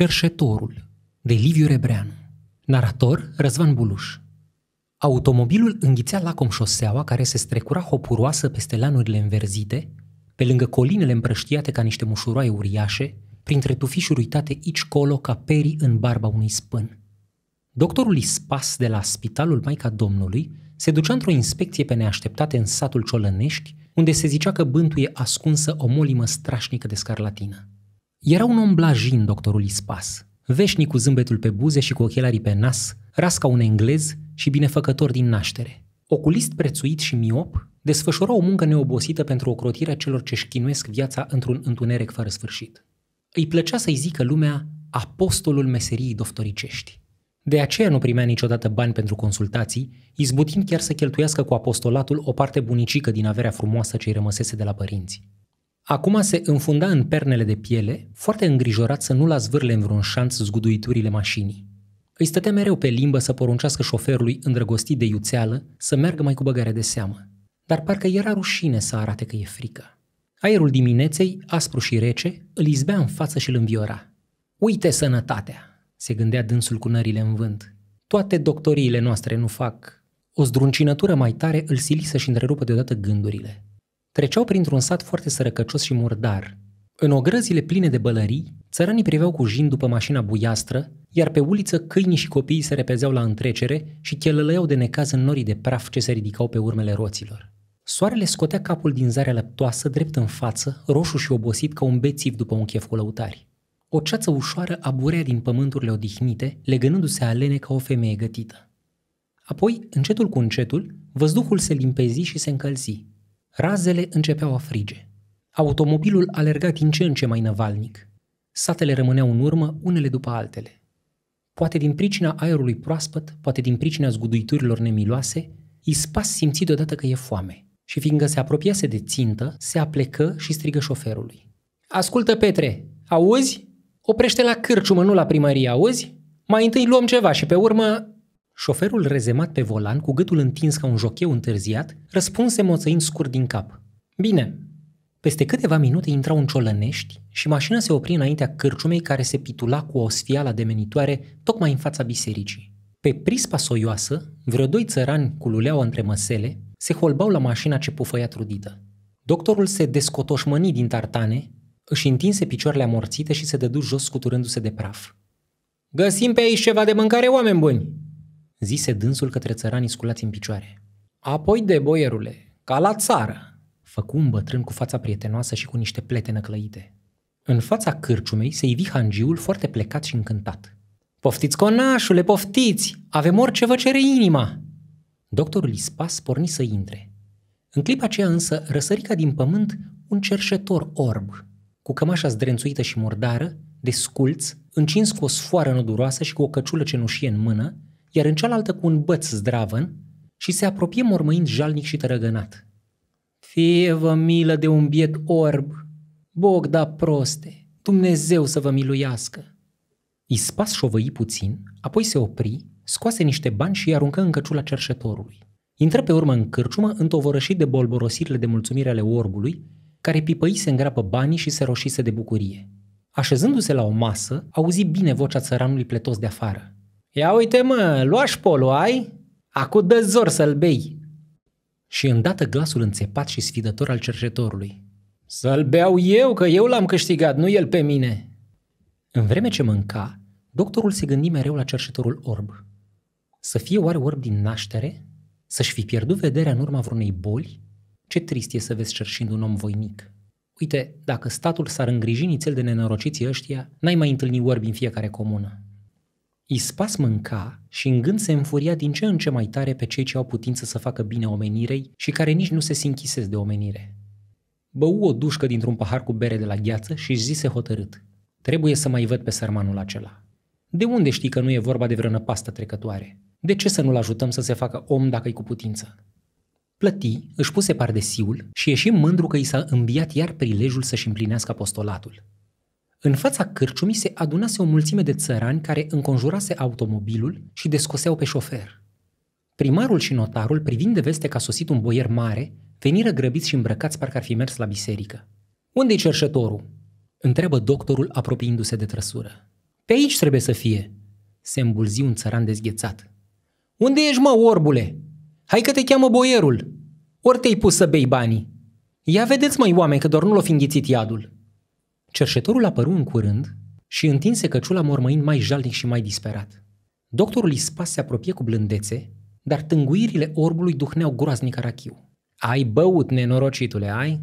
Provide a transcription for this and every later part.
Cerșetorul de Liviu Rebreanu Narator Răzvan Buluș Automobilul înghițea lacom șoseaua care se strecura hopuroasă peste lanurile înverzite, pe lângă colinele împrăștiate ca niște mușuroaie uriașe, printre tufișuri uitate aici colo ca perii în barba unui spân. Doctorul Ispas de la Spitalul Maica Domnului se ducea într-o inspecție pe neașteptate în satul Ciolănești, unde se zicea că bântuie ascunsă o molimă strașnică de scarlatină. Era un om blajin, doctorul Ispas, veșnic cu zâmbetul pe buze și cu ochelarii pe nas, ras ca un englez și binefăcător din naștere. Oculist prețuit și miop, desfășura o muncă neobosită pentru ocrotirea celor ce-și chinuiesc viața într-un întuneric fără sfârșit. Îi plăcea să-i zică lumea apostolul meseriei doftoricești. De aceea nu primea niciodată bani pentru consultații, izbutind chiar să cheltuiască cu apostolatul o parte bunicică din averea frumoasă ce îi rămăsese de la părinți. Acum se înfunda în pernele de piele, foarte îngrijorat să nu la zvârle în vreun șanț zguduiturile mașinii. Îi stătea mereu pe limbă să poruncească șoferului îndrăgostit de iuțeală să meargă mai cu băgare de seamă, dar parcă era rușine să arate că e frică. Aerul dimineței, aspru și rece, îl izbea în față și îl înviora. Uite sănătatea!" se gândea dânsul cu nările în vânt. Toate doctoriile noastre nu fac." O zdruncinătură mai tare îl sili să-și întrerupă deodată gândurile. Treceau printr-un sat foarte sărăcăcios și murdar. În ogrăzile pline de bălării, țăranii priveau cu jin după mașina buiastră, iar pe uliță câinii și copiii se repezeau la întrecere și chelălăiau de necaz în norii de praf ce se ridicau pe urmele roților. Soarele scotea capul din zarea lăptoasă, drept în față, roșu și obosit ca un bețiv după un chef cu lăutari. O ceață ușoară aburea din pământurile odihnite, legănându-se alene ca o femeie gătită. Apoi, încetul cu încetul, văzduhul se limpezi și se încălzi. Razele începeau a frige. Automobilul alerga din ce în ce mai năvalnic. Satele rămâneau în urmă, unele după altele. Poate din pricina aerului proaspăt, poate din pricina zguduiturilor nemiloase, Ispas simți deodată că e foame și fiindcă se apropiase de țintă, se aplecă și strigă șoferului. Ascultă, Petre, auzi? Oprește la cârciumă, nu la primărie, auzi? Mai întâi luăm ceva și pe urmă Șoferul rezemat pe volan, cu gâtul întins ca un jocheu întârziat, răspunse moțăind scurt din cap. Bine. Peste câteva minute intrau în ciolănești și mașina se opri înaintea cârciumei care se pitula cu o sfială de menitoare tocmai în fața bisericii. Pe prispa soioasă, vreo doi țărani cu luleaua între măsele se holbau la mașina ce pufăia trudită. Doctorul se descotoșmăni din tartane, își întinse picioarele amorțite și se dădu jos scuturându-se de praf. Găsim pe aici ceva de mâncare, oameni buni!" zise dânsul către țăranii sculați în picioare. Apoi de, boierule, ca la țară, făcu un bătrân cu fața prietenoasă și cu niște plete năclăite. În fața cârciumei se ivi hangiul foarte plecat și încântat. Poftiți, conașule, poftiți! Avem orice vă cere inima! Doctorul Ispas porni să intre. În clipa aceea însă răsărica din pământ un cerșetor orb, cu cămașa zdrențuită și murdară, de sculț, încins cu o sfoară noduroasă și cu o căciulă cenușie în mână, iar în cealaltă cu un băț zdravăn și se apropie mormăind jalnic și tărăgănat. Fie vă milă de un biet orb, Bogda proste, Dumnezeu să vă miluiască. Ispas șovăi puțin, apoi se opri, scoase niște bani și îi aruncă în căciula cerșetorului. Intră pe urmă în cârciumă, întovărășit de bolborosirile de mulțumire ale orbului, care pipăise în grapă banii și se roșise de bucurie. Așezându-se la o masă, auzi bine vocea țăranului pletos de afară. Ia uite mă, luași ai? acu dă zor să-l bei. Și îndată glasul înțepat și sfidător al cercetorului. Să-l beau eu, că eu l-am câștigat, nu el pe mine. În vreme ce mânca, doctorul se gândi mereu la cercetorul orb. Să fie oare orb din naștere? Să-și fi pierdut vederea în urma vreunei boli? Ce trist e să vezi cerșind un om voinic. Uite, dacă statul s-ar îngriji nițel de nenorociții ăștia, n-ai mai întâlni orbi în fiecare comună. Ispas mânca și în gând se înfuria din ce în ce mai tare pe cei ce au putință să facă bine omenirei și care nici nu se sinchisez de omenire. Bău o dușcă dintr-un pahar cu bere de la gheață și își zise hotărât. Trebuie să mai văd pe sărmanul acela. De unde știi că nu e vorba de vreo pastă trecătoare? De ce să nu-l ajutăm să se facă om dacă-i cu putință? Plăti, își puse pardesiul și ieși mândru că i s-a îmbiat iar prilejul să-și împlinească apostolatul. În fața cârciumii se adunase o mulțime de țărani care înconjurase automobilul și descoseau pe șofer. Primarul și notarul, privind de veste că a sosit un boier mare, veniră grăbiți și îmbrăcați parcă ar fi mers la biserică. Unde-i cerșătorul?" întreabă doctorul apropiindu-se de trăsură. Pe aici trebuie să fie!" se îmbulzi un țăran dezghețat. Unde ești, mă, orbule? Hai că te cheamă boierul! Ori te-ai pus să bei banii! Ia vedeți, măi, oameni, că doar nu l-o fi înghițit iadul!" Cerșetorul apăru în curând și întinse căciula mormăind mai jalnic și mai disperat. Doctorul Ispas se apropie cu blândețe, dar tânguirile orbului duhneau groaznic arachiu. Ai băut, nenorocitule, ai?"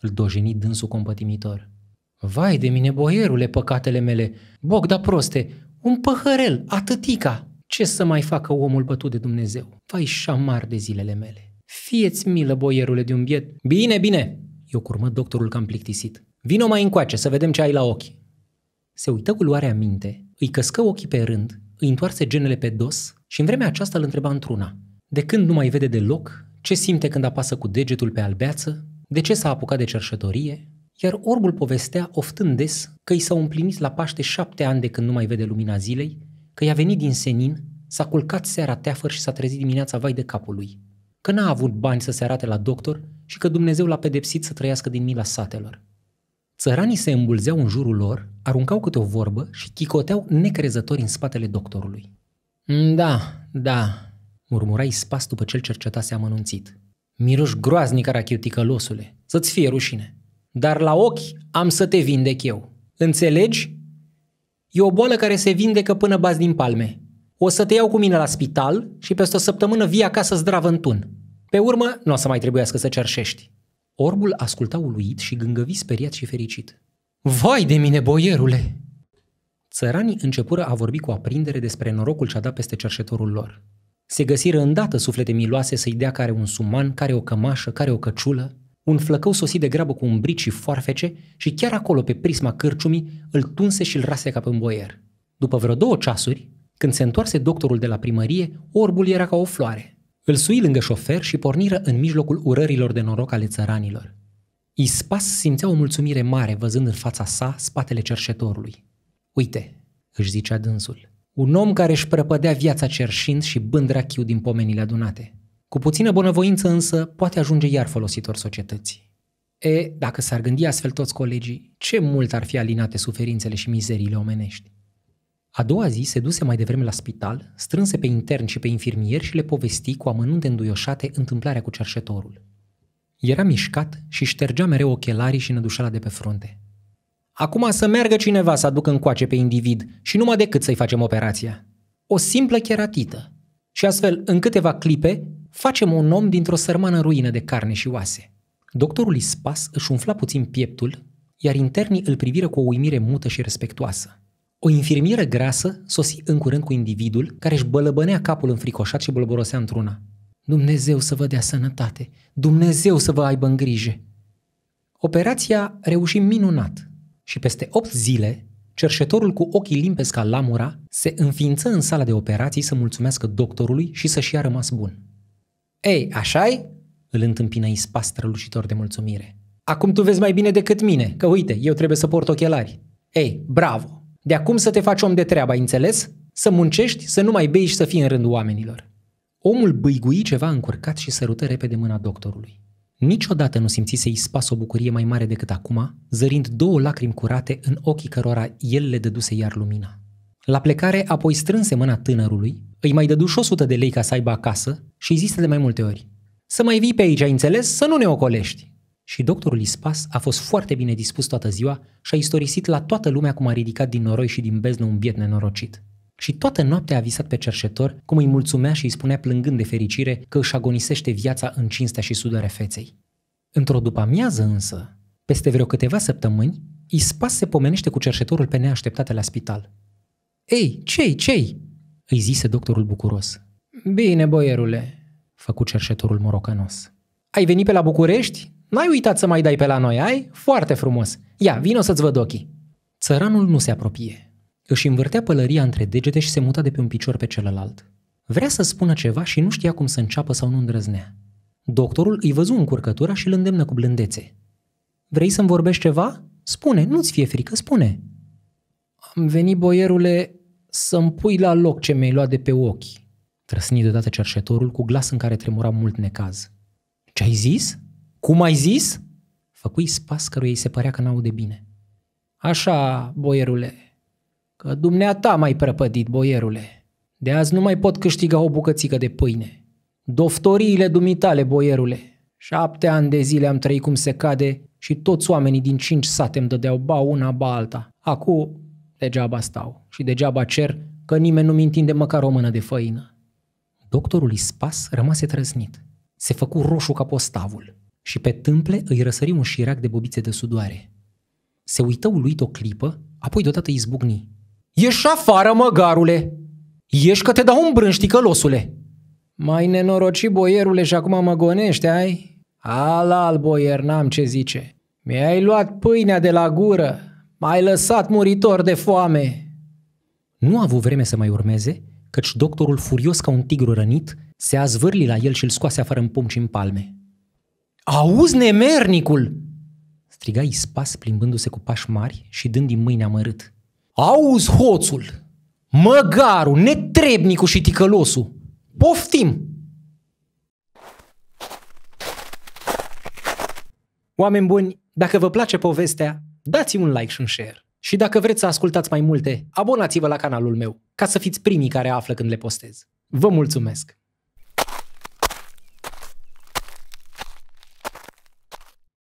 îl dojeni dânsul compătimitor. Vai de mine, boierule, păcatele mele! Bogda proste! Un păhărel, atâtica! Ce să mai facă omul bătut de Dumnezeu? Vai șamar de zilele mele! Fieți milă, boierule, de un biet! Bine, bine! Eu curmă doctorul cam plictisit. Vino mai încoace să vedem ce ai la ochi. Se uită cu luarea minte, îi căscă ochii pe rând, îi întoarse genele pe dos și în vremea aceasta îl întreba într-una. De când nu mai vede deloc, ce simte când apasă cu degetul pe albeață, de ce s-a apucat de cerșătorie, iar orbul povestea oftând des că i s-au împlinit la Paște șapte ani de când nu mai vede lumina zilei, că i-a venit din senin, s-a culcat seara teafăr și s-a trezit dimineața vai de capul lui, că n-a avut bani să se arate la doctor și că Dumnezeu l-a pedepsit să trăiască din mila satelor. Țăranii se îmbulzeau în jurul lor, aruncau câte o vorbă și chicoteau necrezători în spatele doctorului. Da, da, murmura spas după ce îl cercetase amănunțit. Miroș groaznic losule, să-ți fie rușine. Dar la ochi am să te vindec eu. Înțelegi? E o boală care se vindecă până bați din palme. O să te iau cu mine la spital și peste o săptămână vii acasă zdravă în tun. Pe urmă, nu o să mai trebuiască să cerșești. Orbul asculta uluit și gângăvi speriat și fericit. Vai de mine, boierule! Țăranii începură a vorbi cu aprindere despre norocul ce-a dat peste cerșetorul lor. Se găsiră îndată suflete miloase să-i dea care un suman, care o cămașă, care o căciulă, un flăcău sosit de grabă cu un brici și foarfece și chiar acolo, pe prisma cârciumii, îl tunse și îl rase ca pe un boier. După vreo două ceasuri, când se întoarse doctorul de la primărie, orbul era ca o floare. Îl sui lângă șofer și porniră în mijlocul urărilor de noroc ale țăranilor. Ispas simțea o mulțumire mare văzând în fața sa spatele cerșetorului. Uite, își zicea dânsul, un om care își prăpădea viața cerșind și bând rachiu din pomenile adunate. Cu puțină bunăvoință însă poate ajunge iar folositor societății. E, dacă s-ar gândi astfel toți colegii, ce mult ar fi alinate suferințele și mizeriile omenești. A doua zi se duse mai devreme la spital, strânse pe intern și pe infirmieri și le povesti cu amănunte înduioșate întâmplarea cu cerșetorul. Era mișcat și ștergea mereu ochelarii și nădușala de pe frunte. Acum să meargă cineva să aducă încoace pe individ și numai decât să-i facem operația. O simplă cheratită. Și astfel, în câteva clipe, facem un om dintr-o sărmană ruină de carne și oase. Doctorul Ispas își umfla puțin pieptul, iar internii îl priviră cu o uimire mută și respectoasă. O infirmieră grasă sosi în curând cu individul care își bălăbănea capul înfricoșat și bolborosea într-una. Dumnezeu să vă dea sănătate! Dumnezeu să vă aibă în grijă! Operația reuși minunat și peste 8 zile, cerșetorul cu ochii limpezi ca lamura se înființă în sala de operații să mulțumească doctorului și să-și ia rămas bun. Ei, așa-i? îl întâmpină ispas strălucitor de mulțumire. Acum tu vezi mai bine decât mine, că uite, eu trebuie să port ochelari. Ei, bravo! De acum să te faci om de treabă, ai înțeles? Să muncești, să nu mai bei și să fii în rândul oamenilor. Omul băigui ceva încurcat și sărută repede mâna doctorului. Niciodată nu simțise spas o bucurie mai mare decât acum, zărind două lacrimi curate în ochii cărora el le dăduse iar lumina. La plecare, apoi strânse mâna tânărului, îi mai dădu și 100 de lei ca să aibă acasă și îi zise de mai multe ori. Să mai vii pe aici, ai înțeles? Să nu ne ocolești! Și doctorul Ispas a fost foarte bine dispus toată ziua și a istorisit la toată lumea cum a ridicat din noroi și din beznă un biet nenorocit. Și toată noaptea a visat pe cerșetor cum îi mulțumea și îi spunea plângând de fericire că își agonisește viața în cinstea și sudare feței. Într-o după-amiază însă, peste vreo câteva săptămâni, Ispas se pomenește cu cerșetorul pe neașteptate la spital. Ei, cei, cei?" îi zise doctorul bucuros. Bine, boierule," făcu cerșetorul morocanos. Ai venit pe la București? N-ai uitat să mai dai pe la noi, ai? Foarte frumos! Ia, vino să-ți văd ochii! Țăranul nu se apropie. Își învârtea pălăria între degete și se muta de pe un picior pe celălalt. Vrea să spună ceva și nu știa cum să înceapă sau nu îndrăznea. Doctorul îi văzu încurcătura și îl îndemnă cu blândețe. Vrei să-mi vorbești ceva? Spune, nu-ți fie frică, spune. Am venit, boierule, să-mi pui la loc ce mi-ai luat de pe ochi. Trăsni deodată cerșetorul cu glas în care tremura mult necaz. Ce ai zis? Cum ai zis? Făcui spas căruia îi se părea că n de bine. Așa, boierule, că dumneata mai prăpădit, boierule. De azi nu mai pot câștiga o bucățică de pâine. Doftoriile dumitale, boierule. Șapte ani de zile am trăit cum se cade și toți oamenii din cinci sate îmi dădeau ba una, ba alta. Acum degeaba stau și degeaba cer că nimeni nu-mi întinde măcar o mână de făină. Doctorul Ispas rămase trăznit. Se făcu roșu ca postavul și pe tâmple îi răsări un șirac de bobițe de sudoare. Se uită uluit o clipă, apoi deodată izbucni. Ieși afară, măgarule! Ieși că te dau un brânș, ticălosule! Mai nenoroci, boierule, și acum mă gonește, ai? Alal, boier, n-am ce zice. Mi-ai luat pâinea de la gură, m-ai lăsat muritor de foame. Nu a avut vreme să mai urmeze, căci doctorul, furios ca un tigru rănit, se a la el și îl scoase afară în pumci și în palme. Auzi nemernicul! striga Ispas plimbându-se cu pași mari și dând din mâine amărât. Auzi hoțul! Măgarul, netrebnicul și ticălosul! Poftim! Oameni buni, dacă vă place povestea, dați un like și un share. Și dacă vreți să ascultați mai multe, abonați-vă la canalul meu, ca să fiți primii care află când le postez. Vă mulțumesc!